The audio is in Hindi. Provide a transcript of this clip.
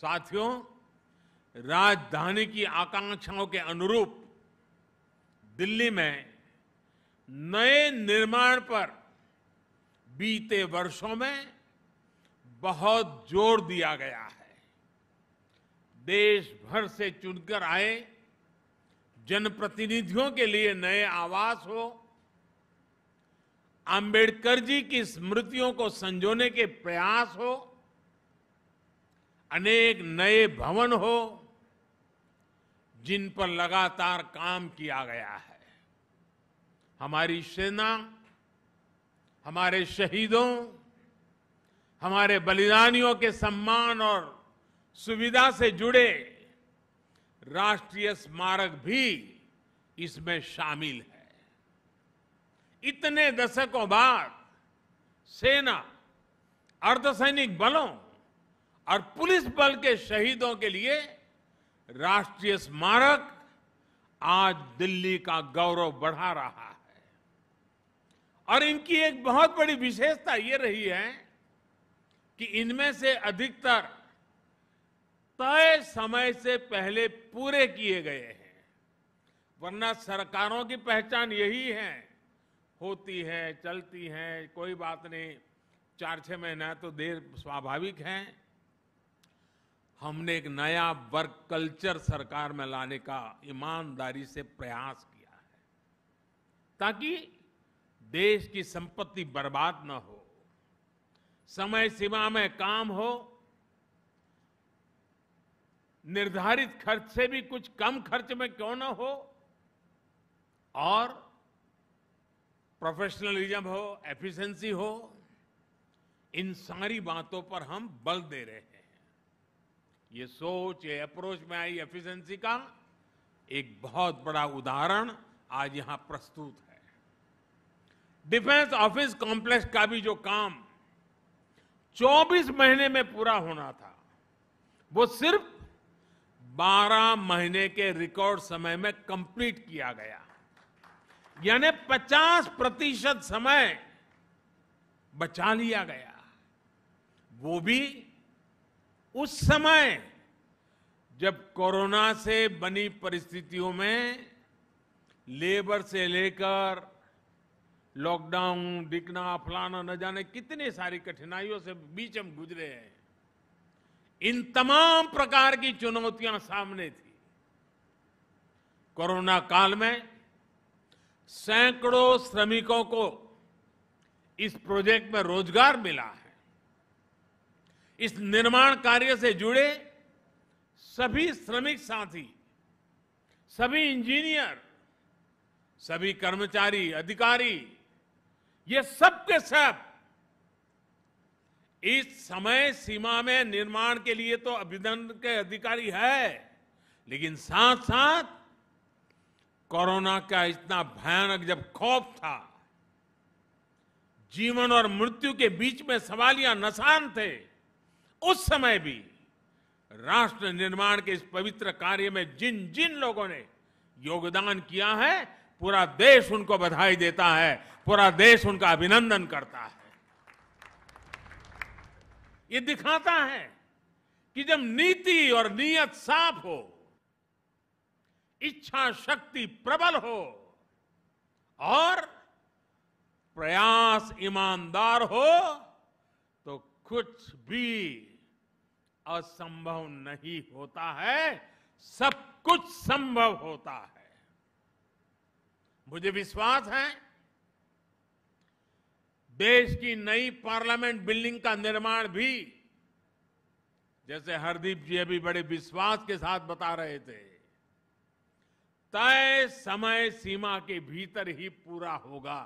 साथियों राजधानी की आकांक्षाओं के अनुरूप दिल्ली में नए निर्माण पर बीते वर्षों में बहुत जोर दिया गया है देश भर से चुनकर आए जनप्रतिनिधियों के लिए नए आवास हो आम्बेडकर जी की स्मृतियों को संजोने के प्रयास हो अनेक नए भवन हो जिन पर लगातार काम किया गया है हमारी सेना हमारे शहीदों हमारे बलिदानियों के सम्मान और सुविधा से जुड़े राष्ट्रीय स्मारक भी इसमें शामिल है इतने दशकों बाद सेना अर्धसैनिक बलों और पुलिस बल के शहीदों के लिए राष्ट्रीय स्मारक आज दिल्ली का गौरव बढ़ा रहा है और इनकी एक बहुत बड़ी विशेषता ये रही है कि इनमें से अधिकतर तय समय से पहले पूरे किए गए हैं वरना सरकारों की पहचान यही है होती है चलती है कोई बात नहीं चार छह महीना तो देर स्वाभाविक है हमने एक नया वर्क कल्चर सरकार में लाने का ईमानदारी से प्रयास किया है ताकि देश की संपत्ति बर्बाद न हो समय सीमा में काम हो निर्धारित खर्च से भी कुछ कम खर्च में क्यों न हो और प्रोफेशनलिज्म हो एफिशिएंसी हो इन सारी बातों पर हम बल दे रहे हैं ये सोच ये अप्रोच में आई एफिशिएंसी का एक बहुत बड़ा उदाहरण आज यहां प्रस्तुत है डिफेंस ऑफिस कॉम्प्लेक्स का भी जो काम 24 महीने में पूरा होना था वो सिर्फ 12 महीने के रिकॉर्ड समय में कंप्लीट किया गया यानी 50 प्रतिशत समय बचा लिया गया वो भी उस समय जब कोरोना से बनी परिस्थितियों में लेबर से लेकर लॉकडाउन डिकना फलाना न जाने कितने सारी कठिनाइयों से बीच हम गुजरे हैं इन तमाम प्रकार की चुनौतियां सामने थी कोरोना काल में सैकड़ों श्रमिकों को इस प्रोजेक्ट में रोजगार मिला है इस निर्माण कार्य से जुड़े सभी श्रमिक साथी सभी इंजीनियर सभी कर्मचारी अधिकारी ये सब के सब इस समय सीमा में निर्माण के लिए तो अभिनंदन के अधिकारी है लेकिन साथ साथ कोरोना का इतना भयानक जब खौफ था जीवन और मृत्यु के बीच में सवालिया नशान थे उस समय भी राष्ट्र निर्माण के इस पवित्र कार्य में जिन जिन लोगों ने योगदान किया है पूरा देश उनको बधाई देता है पूरा देश उनका अभिनंदन करता है ये दिखाता है कि जब नीति और नीयत साफ हो इच्छा शक्ति प्रबल हो और प्रयास ईमानदार हो तो कुछ भी असंभव नहीं होता है सब कुछ संभव होता है मुझे विश्वास है देश की नई पार्लियामेंट बिल्डिंग का निर्माण भी जैसे हरदीप जी अभी बड़े विश्वास के साथ बता रहे थे तय समय सीमा के भीतर ही पूरा होगा